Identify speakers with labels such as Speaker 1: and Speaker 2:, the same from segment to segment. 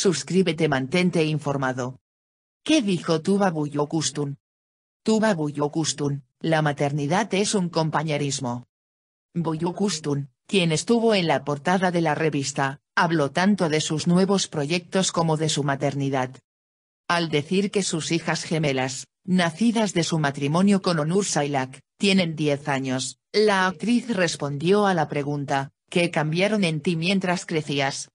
Speaker 1: Suscríbete mantente informado. ¿Qué dijo Tuba Tu Tuba Buyukustun, la maternidad es un compañerismo. Buyukustun, quien estuvo en la portada de la revista, habló tanto de sus nuevos proyectos como de su maternidad. Al decir que sus hijas gemelas, nacidas de su matrimonio con Onur Sailak, tienen 10 años, la actriz respondió a la pregunta, ¿qué cambiaron en ti mientras crecías?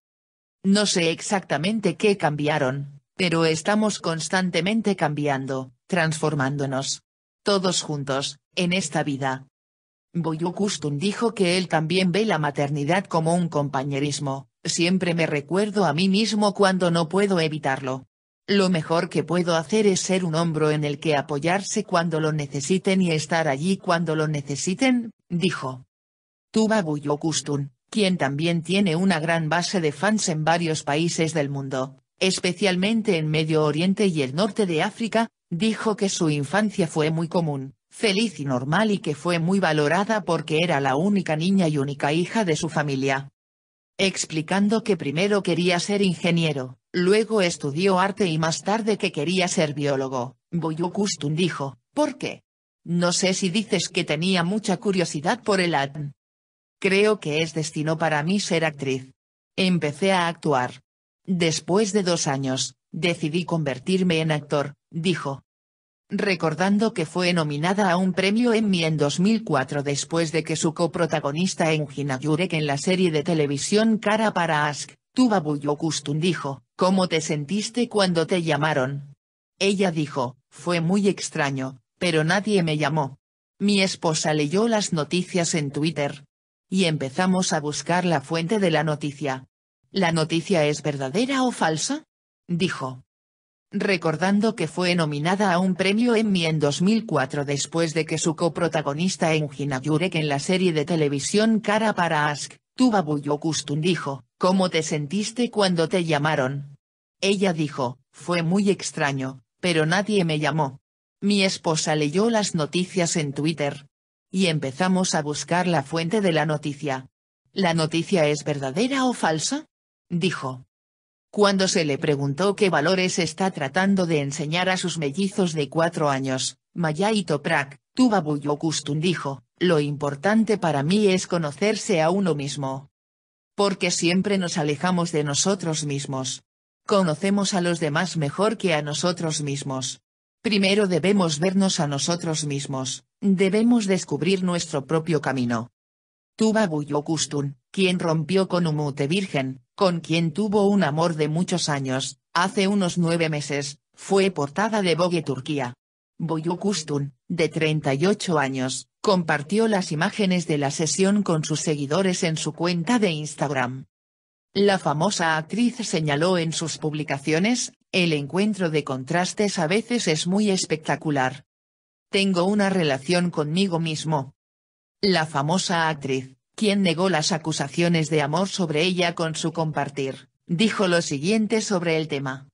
Speaker 1: No sé exactamente qué cambiaron, pero estamos constantemente cambiando, transformándonos. Todos juntos, en esta vida. Boyukustun dijo que él también ve la maternidad como un compañerismo, siempre me recuerdo a mí mismo cuando no puedo evitarlo. Lo mejor que puedo hacer es ser un hombro en el que apoyarse cuando lo necesiten y estar allí cuando lo necesiten, dijo. Tuba Boyukustun, quien también tiene una gran base de fans en varios países del mundo, especialmente en Medio Oriente y el norte de África, dijo que su infancia fue muy común, feliz y normal y que fue muy valorada porque era la única niña y única hija de su familia. Explicando que primero quería ser ingeniero, luego estudió arte y más tarde que quería ser biólogo, Boyukustun dijo, ¿por qué? No sé si dices que tenía mucha curiosidad por el ADN, Creo que es destino para mí ser actriz. Empecé a actuar. Después de dos años, decidí convertirme en actor, dijo. Recordando que fue nominada a un premio Emmy en 2004 después de que su coprotagonista Engina Jurek en la serie de televisión Cara para Ask, babuyo Kustun dijo, ¿cómo te sentiste cuando te llamaron? Ella dijo, fue muy extraño, pero nadie me llamó. Mi esposa leyó las noticias en Twitter, y empezamos a buscar la fuente de la noticia. ¿La noticia es verdadera o falsa? dijo. Recordando que fue nominada a un premio Emmy en 2004 después de que su coprotagonista Engina Jurek en la serie de televisión Cara para Ask, Babuyo Kustun dijo, ¿Cómo te sentiste cuando te llamaron? Ella dijo, fue muy extraño, pero nadie me llamó. Mi esposa leyó las noticias en Twitter, y empezamos a buscar la fuente de la noticia. ¿La noticia es verdadera o falsa? dijo. Cuando se le preguntó qué valores está tratando de enseñar a sus mellizos de cuatro años, y Toprak, Tubabuyokustun dijo, lo importante para mí es conocerse a uno mismo. Porque siempre nos alejamos de nosotros mismos. Conocemos a los demás mejor que a nosotros mismos. Primero debemos vernos a nosotros mismos, debemos descubrir nuestro propio camino. Tuba Buyukustun, quien rompió con Umute Virgen, con quien tuvo un amor de muchos años, hace unos nueve meses, fue portada de Vogue Turquía. Buyukustun, de 38 años, compartió las imágenes de la sesión con sus seguidores en su cuenta de Instagram. La famosa actriz señaló en sus publicaciones, el encuentro de contrastes a veces es muy espectacular. Tengo una relación conmigo mismo. La famosa actriz, quien negó las acusaciones de amor sobre ella con su compartir, dijo lo siguiente sobre el tema.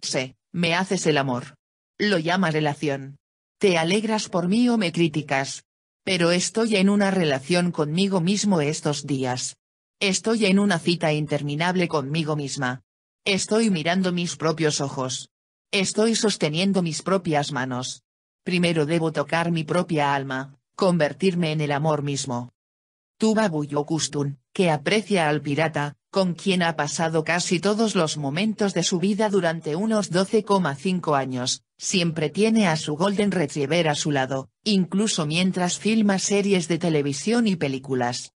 Speaker 1: Sé, me haces el amor. Lo llama relación. Te alegras por mí o me criticas. Pero estoy en una relación conmigo mismo estos días. Estoy en una cita interminable conmigo misma, Estoy mirando mis propios ojos. Estoy sosteniendo mis propias manos. Primero debo tocar mi propia alma, convertirme en el amor mismo. babu Kustun, que aprecia al pirata, con quien ha pasado casi todos los momentos de su vida durante unos 12,5 años, siempre tiene a su Golden Retriever a su lado, incluso mientras filma series de televisión y películas.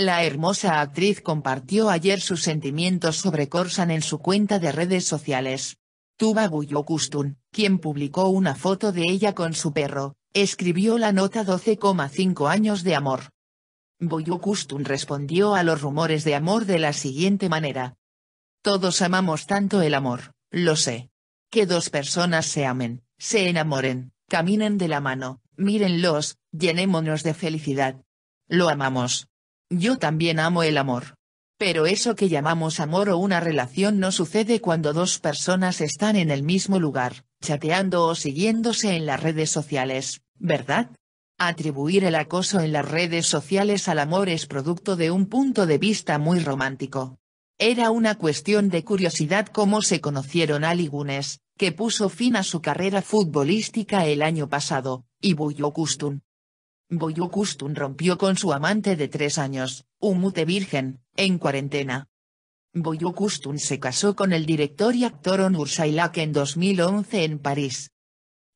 Speaker 1: La hermosa actriz compartió ayer sus sentimientos sobre Corsan en su cuenta de redes sociales. Tuba Buyukustun, quien publicó una foto de ella con su perro, escribió la nota 12,5 años de amor. Custún respondió a los rumores de amor de la siguiente manera. Todos amamos tanto el amor, lo sé. Que dos personas se amen, se enamoren, caminen de la mano, mírenlos, llenémonos de felicidad. Lo amamos. Yo también amo el amor. Pero eso que llamamos amor o una relación no sucede cuando dos personas están en el mismo lugar, chateando o siguiéndose en las redes sociales, ¿verdad? Atribuir el acoso en las redes sociales al amor es producto de un punto de vista muy romántico. Era una cuestión de curiosidad cómo se conocieron a que puso fin a su carrera futbolística el año pasado, y Buyo Kustun. Boyu rompió con su amante de tres años, un virgen, en cuarentena. Boyukustun se casó con el director y actor Onur Shailak en 2011 en París.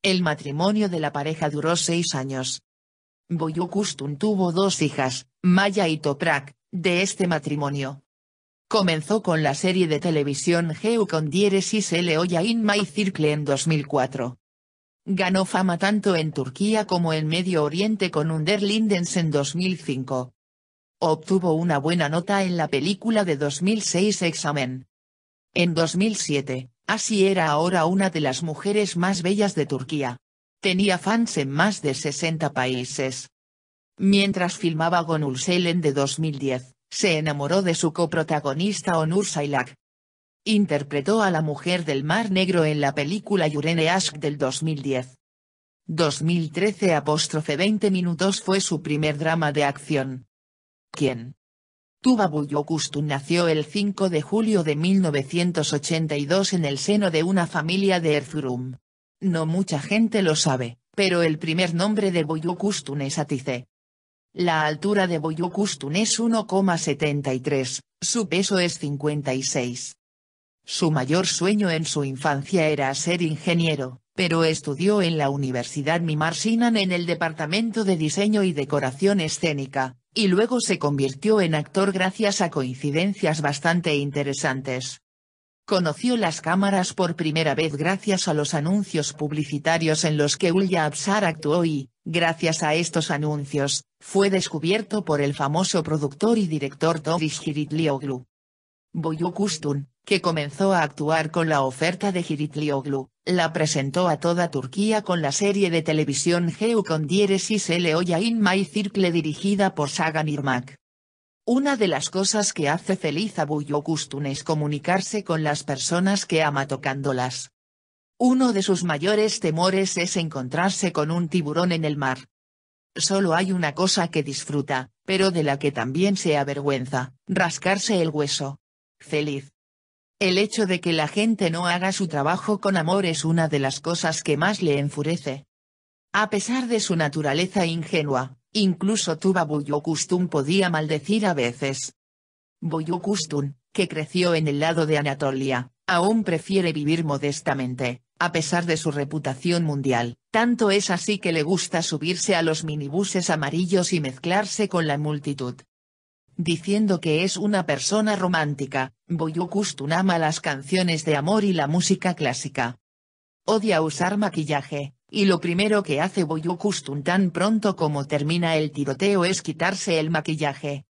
Speaker 1: El matrimonio de la pareja duró seis años. Boyukustun tuvo dos hijas, Maya y Toprak, de este matrimonio. Comenzó con la serie de televisión Geu con y Se in My Circle en 2004. Ganó fama tanto en Turquía como en Medio Oriente con Under Lindens en 2005. Obtuvo una buena nota en la película de 2006 Examen. En 2007, Asi era ahora una de las mujeres más bellas de Turquía. Tenía fans en más de 60 países. Mientras filmaba Gonul Selen de 2010, se enamoró de su coprotagonista Onur Saylak, interpretó a la mujer del Mar Negro en la película Yurene Ask del 2010. 2013 apóstrofe 20 minutos fue su primer drama de acción. ¿Quién? Tuba Buyokustun nació el 5 de julio de 1982 en el seno de una familia de Erzurum. No mucha gente lo sabe, pero el primer nombre de Buyokustun es Atice. La altura de Buyokustun es 1,73, su peso es 56. Su mayor sueño en su infancia era ser ingeniero, pero estudió en la Universidad Mimar Sinan en el Departamento de Diseño y Decoración Escénica, y luego se convirtió en actor gracias a coincidencias bastante interesantes. Conoció las cámaras por primera vez gracias a los anuncios publicitarios en los que Ulya Absar actuó y, gracias a estos anuncios, fue descubierto por el famoso productor y director Todis Giriglioglu. Boyukustun Kustun, que comenzó a actuar con la oferta de Giritlioglu, la presentó a toda Turquía con la serie de televisión Geu con diéresis in My Circle dirigida por Sagan Irmak. Una de las cosas que hace feliz a Buyokustun es comunicarse con las personas que ama tocándolas. Uno de sus mayores temores es encontrarse con un tiburón en el mar. Solo hay una cosa que disfruta, pero de la que también se avergüenza, rascarse el hueso. Feliz. El hecho de que la gente no haga su trabajo con amor es una de las cosas que más le enfurece. A pesar de su naturaleza ingenua, incluso Tuba Buyukustun podía maldecir a veces. Buyukustun, que creció en el lado de Anatolia, aún prefiere vivir modestamente, a pesar de su reputación mundial, tanto es así que le gusta subirse a los minibuses amarillos y mezclarse con la multitud diciendo que es una persona romántica, Kustun ama las canciones de amor y la música clásica. Odia usar maquillaje, y lo primero que hace Boyukustun tan pronto como termina el tiroteo es quitarse el maquillaje.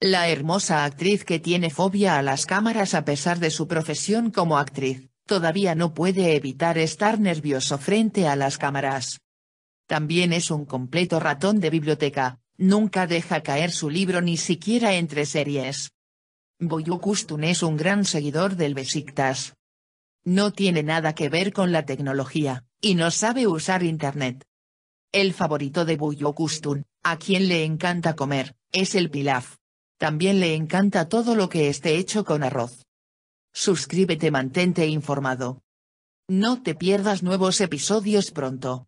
Speaker 1: La hermosa actriz que tiene fobia a las cámaras a pesar de su profesión como actriz, todavía no puede evitar estar nervioso frente a las cámaras. También es un completo ratón de biblioteca, Nunca deja caer su libro ni siquiera entre series. Boyukustun es un gran seguidor del Besiktas. No tiene nada que ver con la tecnología, y no sabe usar internet. El favorito de Buyo a quien le encanta comer, es el pilaf. También le encanta todo lo que esté hecho con arroz. Suscríbete, mantente informado. No te pierdas nuevos episodios pronto.